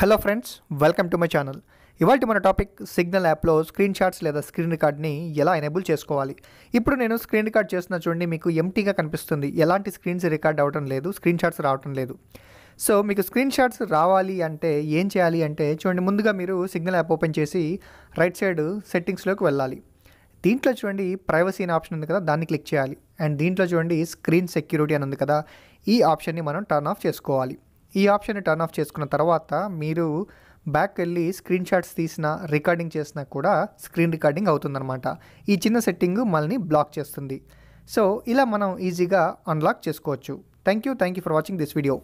hello friends welcome to my channel ఇవాళ మన topic signal యాప్లో స్క్రీన్ షాట్స్ లేదా స్క్రీన్ రికార్డ్ని ఎలా ఎనేబుల్ చేసుకోవాలి ఇప్పుడు నేను స్క్రీన్ రికార్డ్ చేస్తున్న చూడండి మీకు ఎంటీగా కనిపిస్తుంది ఎలాంటి స్క్రీన్స్ రికార్డ్ అవ్వడం లేదు స్క్రీన్ షాట్స్ రావటం లేదు సో మీకు స్క్రీన్ షాట్స్ రావాలి అంటే ఏం చేయాలి అంటే చూడండి ముందుగా మీరు సిగ్నల్ యాప్ ఓపెన్ చేసి రైట్ సైడ్ సెట్టింగ్స్లోకి వెళ్ళాలి దీంట్లో చూడండి ప్రైవసీ అనే ఆప్షన్ ఉంది కదా దాన్ని క్లిక్ చేయాలి అండ్ దీంట్లో చూడండి స్క్రీన్ సెక్యూరిటీ అని ఉంది కదా ఈ ఆప్షన్ని మనం టర్న్ ఆఫ్ చేసుకోవాలి ఈ ఆప్షన్ని టర్న్ ఆఫ్ చేసుకున్న తర్వాత మీరు బ్యాక్ వెళ్ళి స్క్రీన్ షాట్స్ తీసిన రికార్డింగ్ చేసినా కూడా స్క్రీన్ రికార్డింగ్ అవుతుందన్నమాట ఈ చిన్న సెట్టింగ్ మనల్ని బ్లాక్ చేస్తుంది సో ఇలా మనం ఈజీగా అన్లాక్ చేసుకోవచ్చు thank you thank you for watching this video